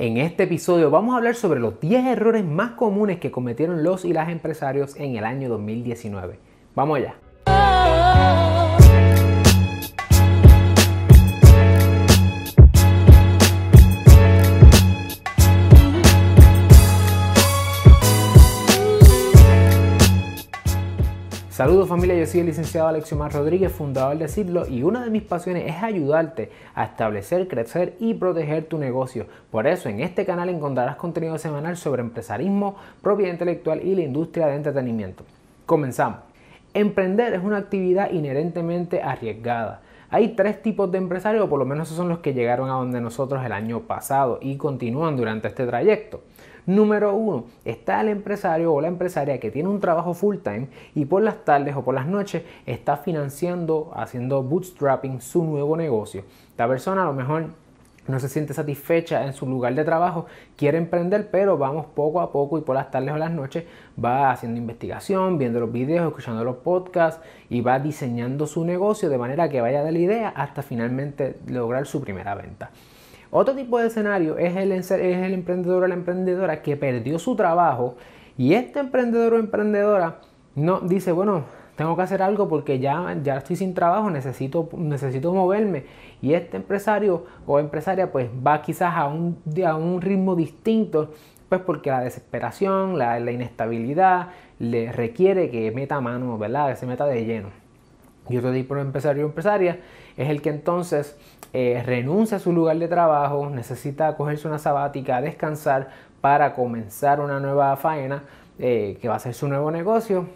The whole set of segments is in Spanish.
En este episodio vamos a hablar sobre los 10 errores más comunes que cometieron los y las empresarios en el año 2019. Vamos allá. Saludos familia, yo soy el licenciado Alexio Mar Rodríguez, fundador de Cidlo y una de mis pasiones es ayudarte a establecer, crecer y proteger tu negocio. Por eso en este canal encontrarás contenido semanal sobre empresarismo, propiedad intelectual y la industria de entretenimiento. Comenzamos. Emprender es una actividad inherentemente arriesgada. Hay tres tipos de empresarios, o por lo menos esos son los que llegaron a donde nosotros el año pasado y continúan durante este trayecto. Número uno, está el empresario o la empresaria que tiene un trabajo full time y por las tardes o por las noches está financiando, haciendo bootstrapping su nuevo negocio. Esta persona a lo mejor no se siente satisfecha en su lugar de trabajo, quiere emprender, pero vamos poco a poco y por las tardes o las noches va haciendo investigación, viendo los videos, escuchando los podcasts y va diseñando su negocio de manera que vaya de la idea hasta finalmente lograr su primera venta. Otro tipo de escenario es el, el emprendedor o la emprendedora que perdió su trabajo y este emprendedor o emprendedora no dice, bueno, tengo que hacer algo porque ya, ya estoy sin trabajo, necesito, necesito moverme. Y este empresario o empresaria pues va quizás a un, a un ritmo distinto, pues porque la desesperación, la, inestabilidad le requiere que meta mano, ¿verdad? Que se meta de lleno. Y otro tipo de empresario o empresaria es el que entonces eh, renuncia a su lugar de trabajo, necesita cogerse una sabática, descansar para comenzar una nueva faena eh, que va a ser su nuevo negocio,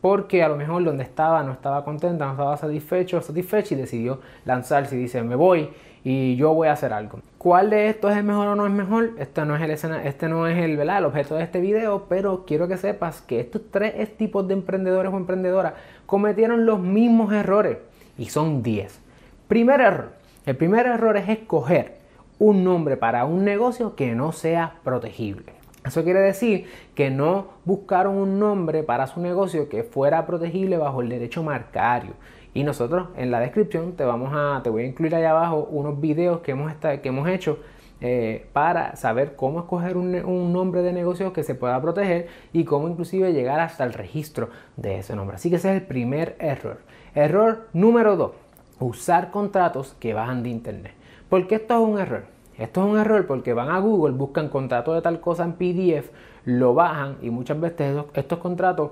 porque a lo mejor donde estaba no estaba contenta, no estaba satisfecho, satisfecho y decidió lanzarse y dice, me voy y yo voy a hacer algo. ¿Cuál de estos es mejor o no es mejor? Este no es el, este no es el, objeto de este video, pero quiero que sepas que estos tres tipos de emprendedores o emprendedoras cometieron los mismos errores y son 10. Primer error. El primer error es escoger un nombre para un negocio que no sea protegible. Eso quiere decir que no buscaron un nombre para su negocio que fuera protegible bajo el derecho marcario. Y nosotros en la descripción te vamos a, te voy a incluir allá abajo unos videos que hemos, que hemos hecho eh, para saber cómo escoger un, nombre de negocio que se pueda proteger y cómo inclusive llegar hasta el registro de ese nombre. Así que ese es el primer error. Error número 2. Usar contratos que bajan de internet. ¿Por qué esto es un error? Esto es un error porque van a Google, buscan contrato de tal cosa en PDF, lo bajan y muchas veces estos contratos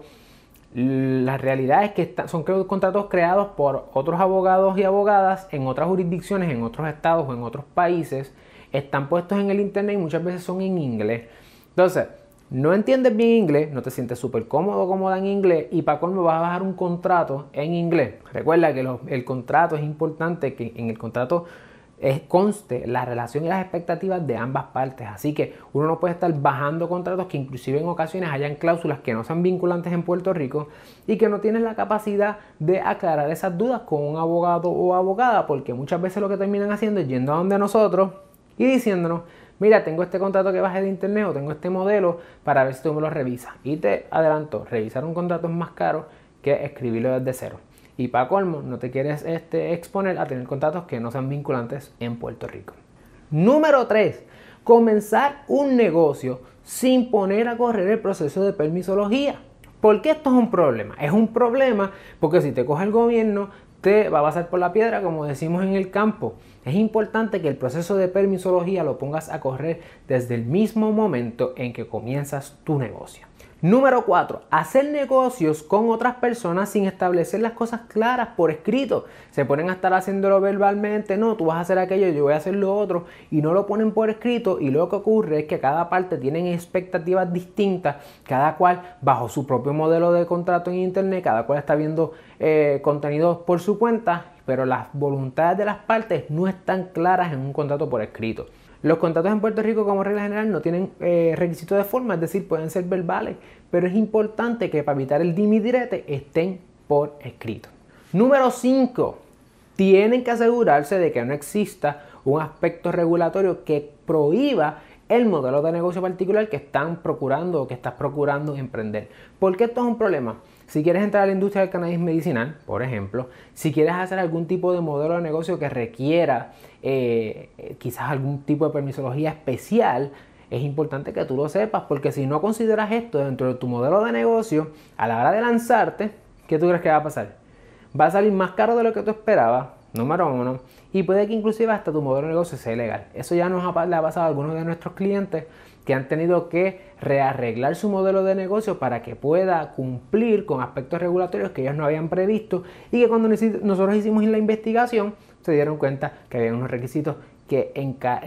la realidad es que son contratos creados por otros abogados y abogadas en otras jurisdicciones, en otros estados o en otros países. Están puestos en el internet y muchas veces son en inglés. Entonces, no entiendes bien inglés, no te sientes súper cómodo cómoda en inglés y para me vas a bajar un contrato en inglés. Recuerda que el contrato es importante, que en el contrato es, conste la relación y las expectativas de ambas partes. Así que uno no puede estar bajando contratos que inclusive en ocasiones hayan cláusulas que no sean vinculantes en Puerto Rico y que no tienes la capacidad de aclarar esas dudas con un abogado o abogada, porque muchas veces lo que terminan haciendo es yendo a donde nosotros y diciéndonos, mira, tengo este contrato que bajé de internet o tengo este modelo para ver si tú me lo revisas. Y te adelanto, revisar un contrato es más caro que escribirlo desde cero. Y para colmo, no te quieres este, exponer a tener contratos que no sean vinculantes en Puerto Rico. Número 3. Comenzar un negocio sin poner a correr el proceso de permisología. ¿Por qué esto es un problema? Es un problema porque si te coge el gobierno, te va a pasar por la piedra, como decimos en el campo. Es importante que el proceso de permisología lo pongas a correr desde el mismo momento en que comienzas tu negocio. Número 4. Hacer negocios con otras personas sin establecer las cosas claras por escrito. Se ponen a estar haciéndolo verbalmente, no, tú vas a hacer aquello, yo voy a hacer lo otro, y no lo ponen por escrito y lo que ocurre es que cada parte tiene expectativas distintas, cada cual bajo su propio modelo de contrato en Internet, cada cual está viendo contenido eh, contenidos por su cuenta pero las voluntades de las partes no están claras en un contrato por escrito. Los contratos en Puerto Rico como regla general no tienen eh, requisitos de forma, es decir, pueden ser verbales, pero es importante que para evitar el dimidirete estén por escrito. Número 5. Tienen que asegurarse de que no exista un aspecto regulatorio que prohíba el modelo de negocio particular que están procurando o que estás procurando emprender. ¿Por qué esto es un problema? Si quieres entrar a la industria del cannabis medicinal, por ejemplo, si quieres hacer algún tipo de modelo de negocio que requiera eh, eh, quizás algún tipo de permisología especial, es importante que tú lo sepas, porque si no consideras esto dentro de tu modelo de negocio, a la hora de lanzarte, ¿qué tú crees que va a pasar? Va a salir más caro de lo que tú esperabas, Número uno. Y puede que inclusive hasta tu modelo de negocio sea ilegal. Eso ya nos ha, pasado a algunos de nuestros clientes que han tenido que rearreglar su modelo de negocio para que pueda cumplir con aspectos regulatorios que ellos no habían previsto y que cuando nosotros hicimos la investigación se dieron cuenta que había unos requisitos que,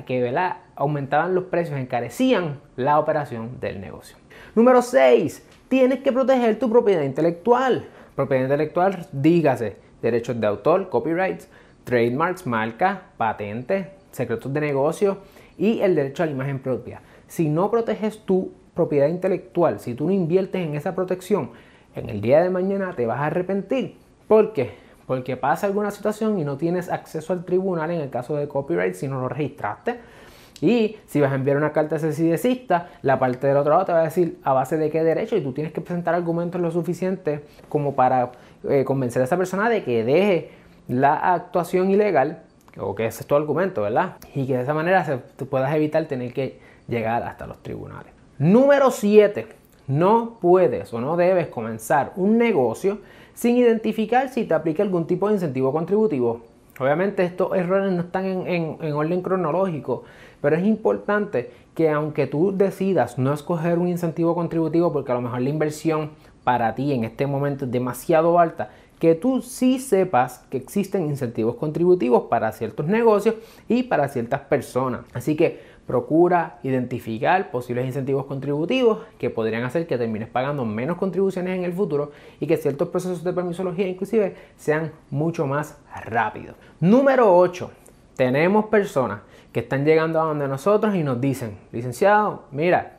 que aumentaban los precios, encarecían la operación del negocio. Número 6. Tienes que proteger tu propiedad intelectual. Propiedad intelectual, dígase, derechos de autor, copyrights, trademarks, marcas, patentes, secretos de negocio y el derecho a la imagen propia. Si no proteges tu propiedad intelectual, si tú no inviertes en esa protección, en el día de mañana te vas a arrepentir. ¿Por qué? Porque pasa alguna situación y no tienes acceso al tribunal en el caso de copyright si no lo registraste y si vas a enviar una carta desista la parte del otro lado te va a decir a base de qué derecho y tú tienes que presentar argumentos lo suficiente como para eh, convencer a esa persona de que deje la actuación ilegal o que ese es tu argumento, ¿verdad? Y que de esa manera puedas evitar tener que llegar hasta los tribunales. Número 7. No puedes o no debes comenzar un negocio sin identificar si te aplica algún tipo de incentivo contributivo. Obviamente estos errores no están en, orden cronológico, pero es importante que aunque tú decidas no escoger un incentivo contributivo porque a lo mejor la inversión para ti en este momento es demasiado alta, que tú sí sepas que existen incentivos contributivos para ciertos negocios y para ciertas personas. Así que procura identificar posibles incentivos contributivos que podrían hacer que termines pagando menos contribuciones en el futuro y que ciertos procesos de permisología inclusive sean mucho más rápidos. Número 8. Tenemos personas que están llegando a donde nosotros y nos dicen, licenciado, mira,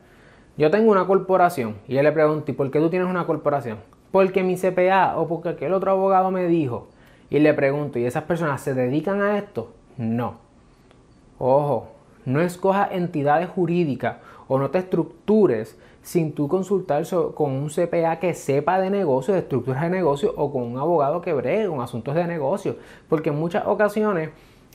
yo tengo una corporación y yo le pregunto, ¿y por qué tú tienes una corporación? Porque mi CPA o porque aquel otro abogado me dijo. Y le pregunto, ¿y esas personas se dedican a esto? No. Ojo, no escojas entidades jurídicas o no te estructures sin tú consultar con un CPA que sepa de negocios, de estructuras de negocios o con un abogado que bregue con asuntos de negocios. Porque en muchas ocasiones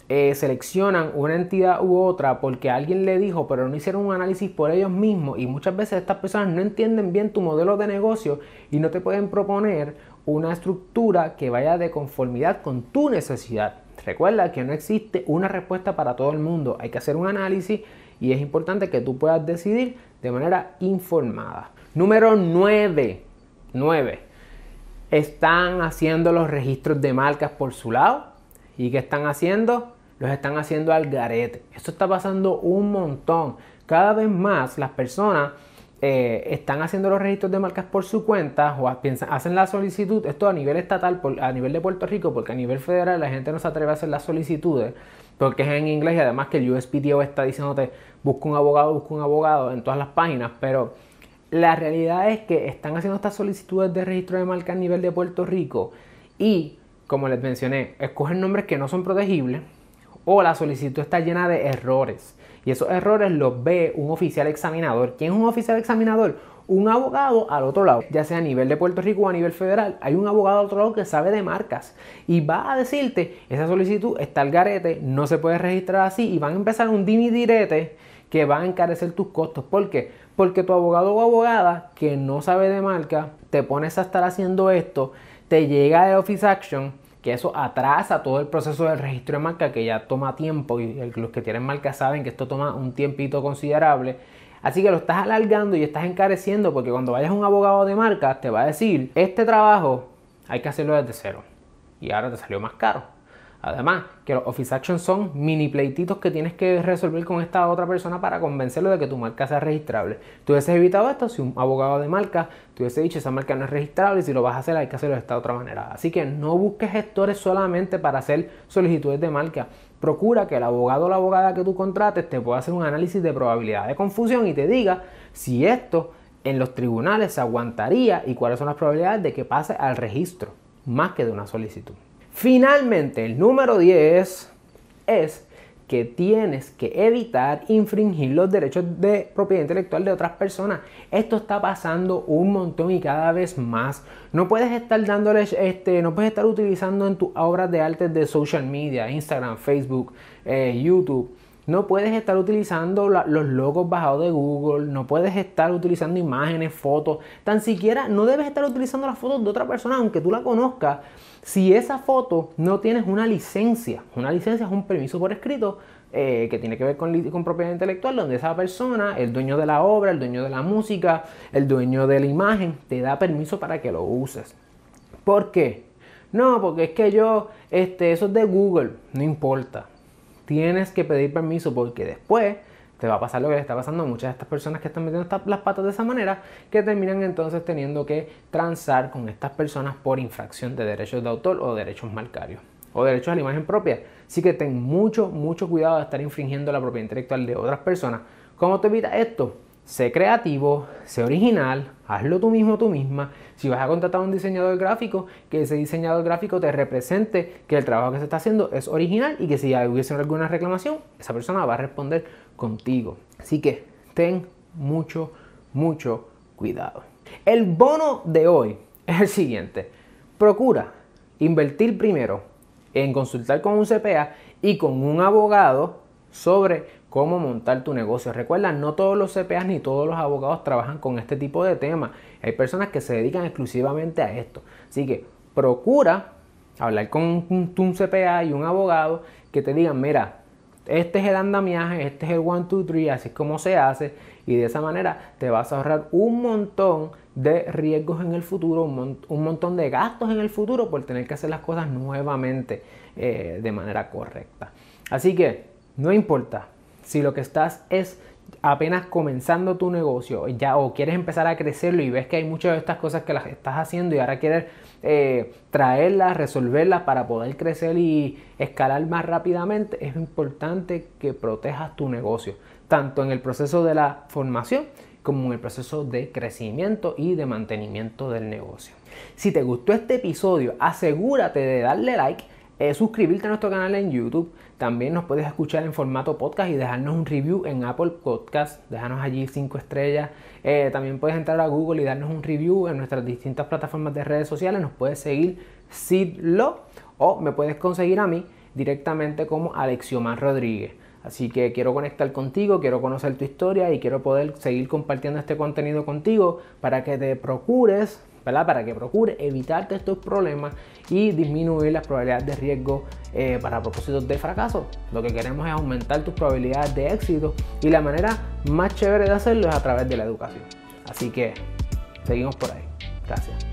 eh, seleccionan una entidad u otra porque alguien le dijo, pero no hicieron un análisis por ellos mismos. Y muchas veces estas personas no entienden bien tu modelo de negocio y no te pueden proponer una estructura que vaya de conformidad con tu necesidad. Recuerda que no existe una respuesta para todo el mundo, hay que hacer un análisis y es importante que tú puedas decidir de manera informada. Número 9. 9. Están haciendo los registros de marcas por su lado. ¿Y qué están haciendo? Los están haciendo al garete. Esto está pasando un montón. Cada vez más las personas eh, están haciendo los registros de marcas por su cuenta o hacen la solicitud, esto a nivel estatal, a nivel de Puerto Rico, porque a nivel federal la gente no se atreve a hacer las solicitudes, porque es en inglés y además que el USPTO está diciéndote busca un abogado, busca un abogado en todas las páginas, pero la realidad es que están haciendo estas solicitudes de registro de marca a nivel de Puerto Rico y, como les mencioné, escogen nombres que no son protegibles o la solicitud está llena de errores. Y esos errores los ve un oficial examinador. ¿Quién es un oficial examinador? Un abogado al otro lado, ya sea a nivel de Puerto Rico o a nivel federal, hay un abogado al otro lado que sabe de marcas y va a decirte, esa solicitud está al garete, no se puede registrar así y van a empezar un dimi direte que va a encarecer tus costos. ¿Por qué? Porque tu abogado o abogada que no sabe de marca, te pones a estar haciendo esto, te llega el office action, que eso atrasa todo el proceso del registro de marca que ya toma tiempo y los que tienen marca saben que esto toma un tiempito considerable. Así que lo estás alargando y estás encareciendo porque cuando vayas a un abogado de marca te va a decir, este trabajo hay que hacerlo desde cero y ahora te salió más caro. Además, que los Office Actions son mini pleititos que tienes que resolver con esta otra persona para convencerlo de que tu marca sea registrable. Tú hubieses evitado esto si un abogado de marca te hubiese dicho esa marca no es registrable y si lo vas a hacer hay que hacerlo de esta otra manera. Así que no busques gestores solamente para hacer solicitudes de marca. Procura que el abogado o la abogada que tú contrates te pueda hacer un análisis de probabilidad de confusión y te diga si esto en los tribunales se aguantaría y cuáles son las probabilidades de que pase al registro, más que de una solicitud. Finalmente, el número 10 es que tienes que evitar infringir los derechos de propiedad intelectual de otras personas. Esto está pasando un montón y cada vez más. No puedes estar dándoles, este, no puedes estar utilizando en tus obras de arte de social media, Instagram, Facebook, eh, YouTube. No puedes estar utilizando los logos bajados de Google, no puedes estar utilizando imágenes, fotos, tan siquiera no debes estar utilizando las fotos de otra persona, aunque tú la conozcas, si esa foto no tienes una licencia, una licencia es un permiso por escrito eh, que tiene que ver con, con, propiedad intelectual, donde esa persona, el dueño de la obra, el dueño de la música, el dueño de la imagen, te da permiso para que lo uses. ¿Por qué? No, porque es que yo, este, eso es de Google, no importa. Tienes que pedir permiso porque después te va a pasar lo que le está pasando a muchas de estas personas que están metiendo las patas de esa manera, que terminan entonces teniendo que transar con estas personas por infracción de derechos de autor o derechos marcarios o derechos a la imagen propia. Así que ten mucho, mucho cuidado de estar infringiendo la propiedad intelectual de otras personas. ¿Cómo te evitas esto? Sé creativo, sé original, hazlo tú mismo, tú misma si vas a contratar a un diseñador gráfico, que ese diseñador gráfico te represente que el trabajo que se está haciendo es original y que si hubiese alguna reclamación, esa persona va a responder contigo. Así que ten mucho, mucho cuidado. El bono de hoy es el siguiente. Procura invertir primero en consultar con un CPA y con un abogado sobre cómo montar tu negocio. Recuerda, no todos los CPAs ni todos los abogados trabajan con este tipo de temas. Hay personas que se dedican exclusivamente a esto. Así que procura hablar con un, CPA y un abogado que te digan, mira, este es el andamiaje, este es el 1, 2, 3, así es como se hace. Y de esa manera te vas a ahorrar un montón de riesgos en el futuro, un, montón de gastos en el futuro por tener que hacer las cosas nuevamente eh, de manera correcta. Así que no importa si lo que estás es apenas comenzando tu negocio ya o quieres empezar a crecerlo y ves que hay muchas de estas cosas que las estás haciendo y ahora quieres eh, traerlas, resolverlas para poder crecer y escalar más rápidamente, es importante que protejas tu negocio, tanto en el proceso de la formación como en el proceso de crecimiento y de mantenimiento del negocio. Si te gustó este episodio, asegúrate de darle like eh, suscribirte a nuestro canal en YouTube. También nos puedes escuchar en formato podcast y dejarnos un review en Apple Podcast. Déjanos allí cinco estrellas. Eh, también puedes entrar a Google y darnos un review en nuestras distintas plataformas de redes sociales. Nos puedes seguir Sidlo o me puedes conseguir a mí directamente como Alexiomar Rodríguez. Así que quiero conectar contigo, quiero conocer tu historia y quiero poder seguir compartiendo este contenido contigo para que te procures para que procure evitarte estos problemas y disminuir las probabilidades de riesgo eh, para propósitos de fracaso. Lo que queremos es aumentar tus probabilidades de éxito y la manera más chévere de hacerlo es a través de la educación. Así que seguimos por ahí. Gracias.